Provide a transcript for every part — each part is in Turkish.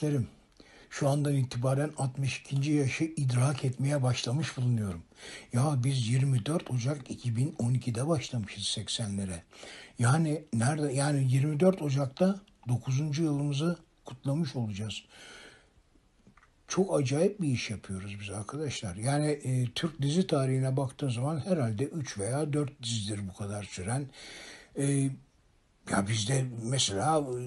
kardeşlerim, şu andan itibaren 62. yaşı idrak etmeye başlamış bulunuyorum. Ya biz 24 Ocak 2012'de başlamışız 80'lere. Yani nerede yani 24 Ocak'ta 9. yılımızı kutlamış olacağız. Çok acayip bir iş yapıyoruz biz arkadaşlar. Yani e, Türk dizi tarihine baktığın zaman herhalde 3 veya 4 dizidir bu kadar süren. E, ya bizde mesela e,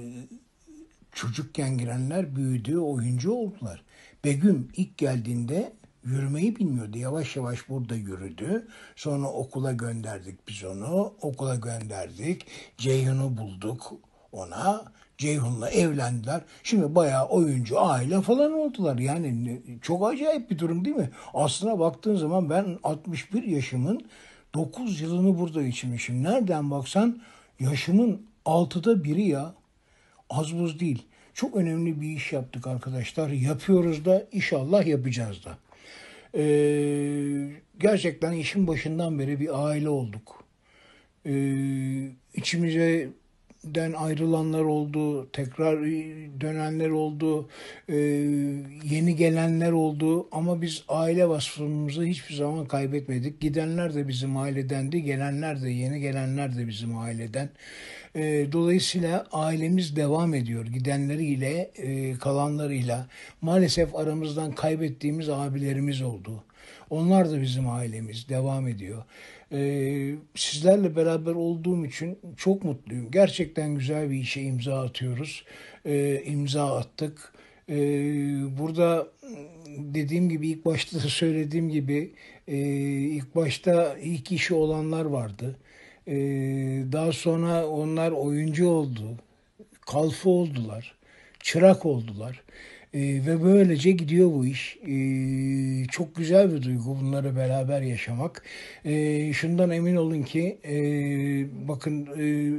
Çocukken girenler büyüdü, oyuncu oldular. Begüm ilk geldiğinde yürümeyi bilmiyordu. Yavaş yavaş burada yürüdü. Sonra okula gönderdik biz onu. Okula gönderdik. Ceyhun'u bulduk ona. Ceyhun'la evlendiler. Şimdi bayağı oyuncu aile falan oldular. Yani çok acayip bir durum değil mi? Aslına baktığın zaman ben 61 yaşımın 9 yılını burada geçirmişim. Nereden baksan yaşımın altıda biri ya az buz değil. Çok önemli bir iş yaptık arkadaşlar. Yapıyoruz da inşallah yapacağız da. Ee, gerçekten işin başından beri bir aile olduk. Ee, içimize den ayrılanlar oldu, tekrar dönenler oldu, e, yeni gelenler oldu ama biz aile vasfımızı hiçbir zaman kaybetmedik. Gidenler de bizim ailedendi, gelenler de yeni gelenler de bizim aileden. E, dolayısıyla ailemiz devam ediyor gidenleriyle, e, kalanlarıyla. Maalesef aramızdan kaybettiğimiz abilerimiz oldu onlar da bizim ailemiz. Devam ediyor. Ee, sizlerle beraber olduğum için çok mutluyum. Gerçekten güzel bir işe imza atıyoruz. Ee, imza attık. Ee, burada dediğim gibi ilk başta da söylediğim gibi e, ilk başta ilk işi olanlar vardı. Ee, daha sonra onlar oyuncu oldu. Kalfa oldular. Çırak oldular. E, ve böylece gidiyor bu iş. E, çok güzel bir duygu bunları beraber yaşamak. E, şundan emin olun ki e, bakın e,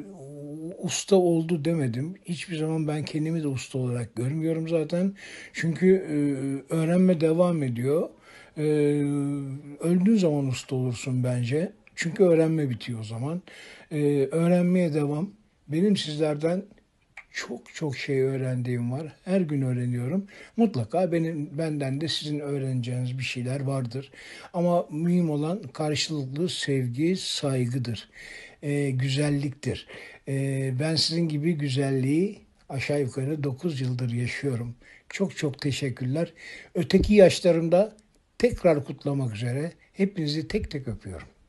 usta oldu demedim. Hiçbir zaman ben kendimi de usta olarak görmüyorum zaten. Çünkü e, öğrenme devam ediyor. E, öldüğün zaman usta olursun bence. Çünkü öğrenme bitiyor o zaman. E, öğrenmeye devam. Benim sizlerden çok çok şey öğrendiğim var. Her gün öğreniyorum. Mutlaka benim benden de sizin öğreneceğiniz bir şeyler vardır. Ama mühim olan karşılıklı sevgi, saygıdır. E, güzelliktir. E, ben sizin gibi güzelliği aşağı yukarı 9 yıldır yaşıyorum. Çok çok teşekkürler. Öteki yaşlarımda tekrar kutlamak üzere hepinizi tek tek öpüyorum.